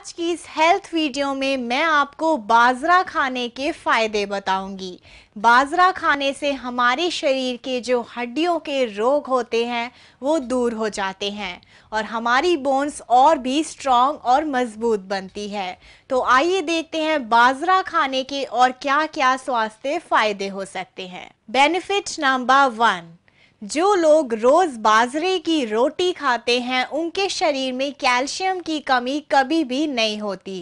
आज की इस हेल्थ वीडियो में मैं आपको बाजरा खाने के फ़ायदे बताऊंगी। बाजरा खाने से हमारे शरीर के जो हड्डियों के रोग होते हैं वो दूर हो जाते हैं और हमारी बोन्स और भी स्ट्रॉन्ग और मज़बूत बनती है तो आइए देखते हैं बाजरा खाने के और क्या क्या स्वास्थ्य फ़ायदे हो सकते हैं बेनिफिट नंबर वन जो लोग रोज बाजरे की रोटी खाते हैं उनके शरीर में कैल्शियम की कमी कभी भी नहीं होती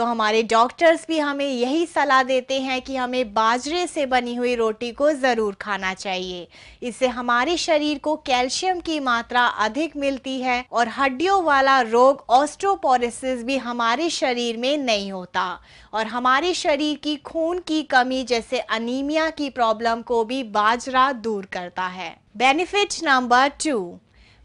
तो हमारे डॉक्टर्स भी हमें यही सलाह देते हैं कि हमें बाजरे से बनी हुई रोटी को ज़रूर खाना चाहिए इससे हमारे शरीर को कैल्शियम की मात्रा अधिक मिलती है और हड्डियों वाला रोग ऑस्ट्रोपोरिस भी हमारे शरीर में नहीं होता और हमारे शरीर की खून की कमी जैसे अनीमिया की प्रॉब्लम को भी बाजरा दूर करता है बेनिफिट नंबर टू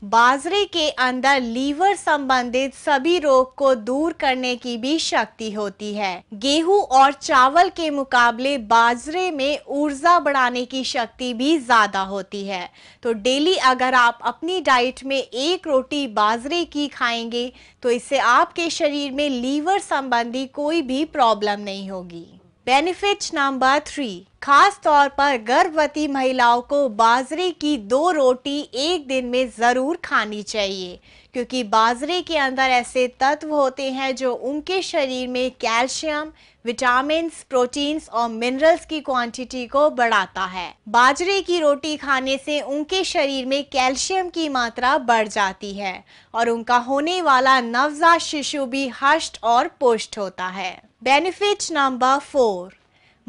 बाजरे के अंदर लीवर संबंधित सभी रोग को दूर करने की भी शक्ति होती है गेहूं और चावल के मुकाबले बाजरे में ऊर्जा बढ़ाने की शक्ति भी ज्यादा होती है तो डेली अगर आप अपनी डाइट में एक रोटी बाजरे की खाएंगे तो इससे आपके शरीर में लीवर संबंधी कोई भी प्रॉब्लम नहीं होगी बेनिफिट नंबर थ्री खास तौर पर गर्भवती महिलाओं को बाजरे की दो रोटी एक दिन में ज़रूर खानी चाहिए क्योंकि बाजरे के अंदर ऐसे तत्व होते हैं जो उनके शरीर में कैल्शियम विटामिन प्रोटीन्स और मिनरल्स की क्वांटिटी को बढ़ाता है बाजरे की रोटी खाने से उनके शरीर में कैल्शियम की मात्रा बढ़ जाती है और उनका होने वाला नवजात शिशु भी हष्ट और पुष्ट होता है बेनिफिट नंबर फोर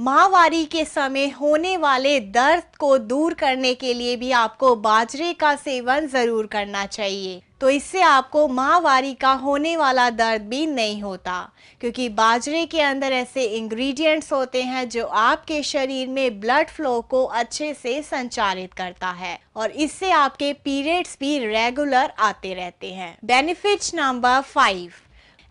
माहवारी के समय होने वाले दर्द को दूर करने के लिए भी आपको बाजरे का सेवन ज़रूर करना चाहिए तो इससे आपको माहवारी का होने वाला दर्द भी नहीं होता क्योंकि बाजरे के अंदर ऐसे इंग्रेडिएंट्स होते हैं जो आपके शरीर में ब्लड फ्लो को अच्छे से संचालित करता है और इससे आपके पीरियड्स भी रेगुलर आते रहते हैं benefits number five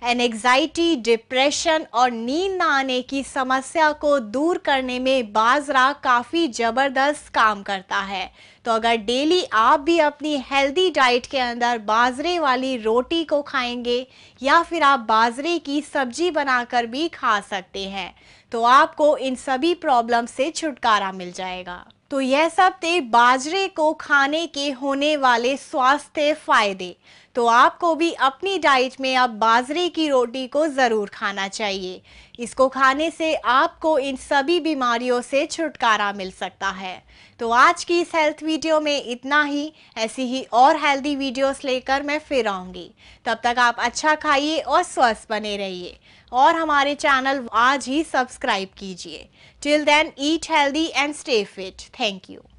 anxiety depression और नींद न आने की समस्या को दूर करने में बाजरा काफ़ी ज़बरदस्त काम करता है तो अगर डेली आप भी अपनी हेल्दी डाइट के अंदर बाजरे वाली रोटी को खाएंगे या फिर आप बाजरे की सब्जी बनाकर भी खा सकते हैं तो आपको इन सभी प्रॉब्लम से छुटकारा मिल जाएगा तो यह सब थे बाजरे को खाने के होने वाले स्वास्थ्य फायदे तो आपको भी अपनी डाइट में अब बाजरे की रोटी को ज़रूर खाना चाहिए इसको खाने से आपको इन सभी बीमारियों से छुटकारा मिल सकता है तो आज की इस हेल्थ वीडियो में इतना ही ऐसी ही और हेल्दी वीडियोस लेकर मैं फिर आऊँगी तब तक आप अच्छा खाइए और स्वस्थ बने रहिए और हमारे चैनल आज ही सब्सक्राइब कीजिए till then eat healthy and stay fit thank you